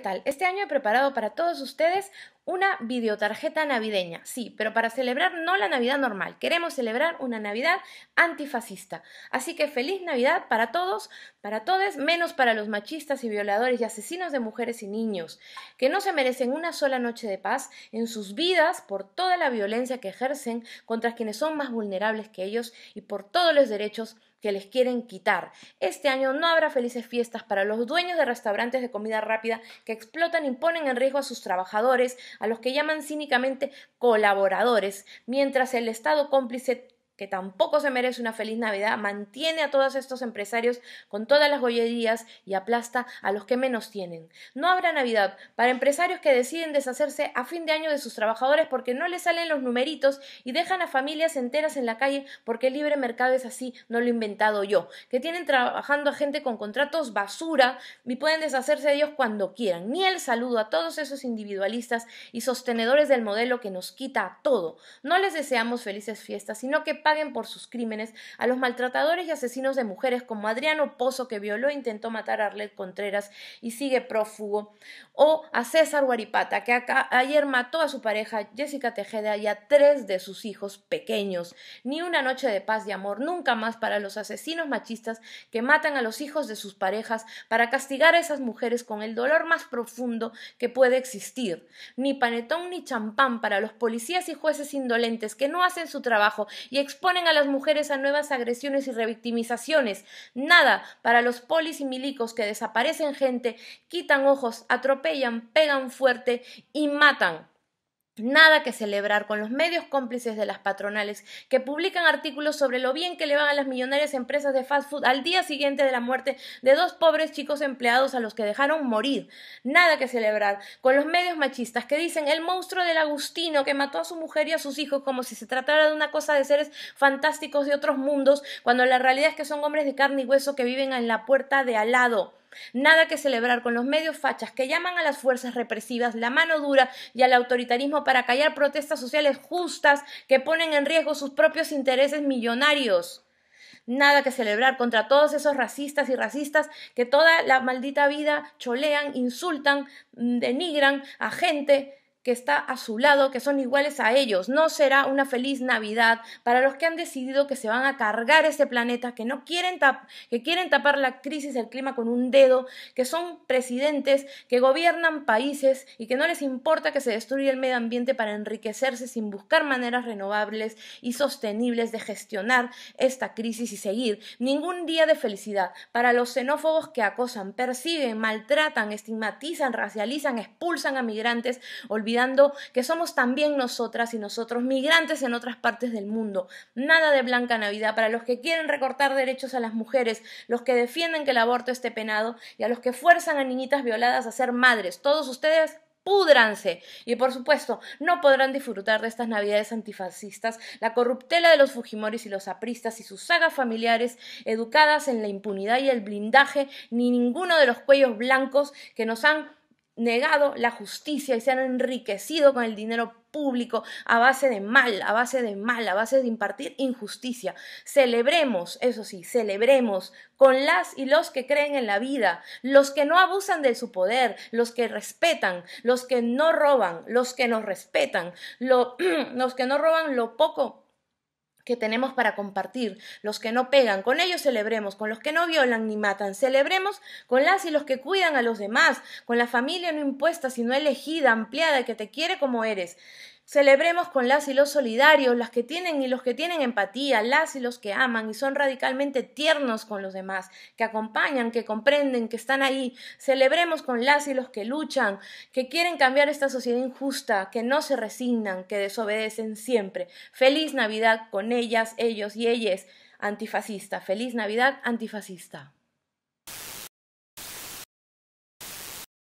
tal? Este año he preparado para todos ustedes una videotarjeta navideña, sí, pero para celebrar no la Navidad normal, queremos celebrar una Navidad antifascista. Así que feliz Navidad para todos, para todos, menos para los machistas y violadores y asesinos de mujeres y niños, que no se merecen una sola noche de paz en sus vidas por toda la violencia que ejercen contra quienes son más vulnerables que ellos y por todos los derechos que les quieren quitar. Este año no habrá felices fiestas para los dueños de restaurantes de comida rápida que explotan y ponen en riesgo a sus trabajadores, a los que llaman cínicamente colaboradores, mientras el Estado cómplice que tampoco se merece una feliz Navidad, mantiene a todos estos empresarios con todas las gollerías y aplasta a los que menos tienen. No habrá Navidad para empresarios que deciden deshacerse a fin de año de sus trabajadores porque no les salen los numeritos y dejan a familias enteras en la calle porque el libre mercado es así, no lo he inventado yo, que tienen trabajando a gente con contratos basura y pueden deshacerse de ellos cuando quieran. Ni el saludo a todos esos individualistas y sostenedores del modelo que nos quita todo. No les deseamos felices fiestas, sino que por sus crímenes, a los maltratadores y asesinos de mujeres como Adriano Pozo, que violó e intentó matar a Arlet Contreras y sigue prófugo, o a César Guaripata, que ayer mató a su pareja Jessica Tejeda y a tres de sus hijos pequeños. Ni una noche de paz y amor, nunca más para los asesinos machistas que matan a los hijos de sus parejas para castigar a esas mujeres con el dolor más profundo que puede existir. Ni panetón ni champán para los policías y jueces indolentes que no hacen su trabajo y exponen a las mujeres a nuevas agresiones y revictimizaciones. Nada para los polis y milicos que desaparecen gente, quitan ojos, atropellan, pegan fuerte y matan. Nada que celebrar con los medios cómplices de las patronales que publican artículos sobre lo bien que le van a las millonarias empresas de fast food al día siguiente de la muerte de dos pobres chicos empleados a los que dejaron morir. Nada que celebrar con los medios machistas que dicen el monstruo del Agustino que mató a su mujer y a sus hijos como si se tratara de una cosa de seres fantásticos de otros mundos, cuando la realidad es que son hombres de carne y hueso que viven en la puerta de al lado. Nada que celebrar con los medios fachas que llaman a las fuerzas represivas, la mano dura y al autoritarismo para callar protestas sociales justas que ponen en riesgo sus propios intereses millonarios. Nada que celebrar contra todos esos racistas y racistas que toda la maldita vida cholean, insultan, denigran a gente que está a su lado, que son iguales a ellos. No será una feliz Navidad para los que han decidido que se van a cargar este planeta, que no quieren que quieren tapar la crisis del clima con un dedo, que son presidentes, que gobiernan países y que no les importa que se destruya el medio ambiente para enriquecerse sin buscar maneras renovables y sostenibles de gestionar esta crisis y seguir. Ningún día de felicidad para los xenófobos que acosan, persiguen, maltratan, estigmatizan, racializan, expulsan a migrantes, olvidan olvidando que somos también nosotras y nosotros migrantes en otras partes del mundo. Nada de blanca Navidad para los que quieren recortar derechos a las mujeres, los que defienden que el aborto esté penado y a los que fuerzan a niñitas violadas a ser madres. Todos ustedes púdranse. Y por supuesto, no podrán disfrutar de estas navidades antifascistas, la corruptela de los Fujimori y los apristas y sus sagas familiares, educadas en la impunidad y el blindaje, ni ninguno de los cuellos blancos que nos han negado la justicia y se han enriquecido con el dinero público a base de mal, a base de mal, a base de impartir injusticia. Celebremos, eso sí, celebremos con las y los que creen en la vida, los que no abusan de su poder, los que respetan, los que no roban, los que nos respetan, los que no roban lo poco que tenemos para compartir. Los que no pegan, con ellos celebremos, con los que no violan ni matan, celebremos con las y los que cuidan a los demás, con la familia no impuesta, sino elegida, ampliada, que te quiere como eres. Celebremos con las y los solidarios, las que tienen y los que tienen empatía, las y los que aman y son radicalmente tiernos con los demás, que acompañan, que comprenden, que están ahí. Celebremos con las y los que luchan, que quieren cambiar esta sociedad injusta, que no se resignan, que desobedecen siempre. Feliz Navidad con ellas, ellos y ellas. Antifascista. Feliz Navidad antifascista.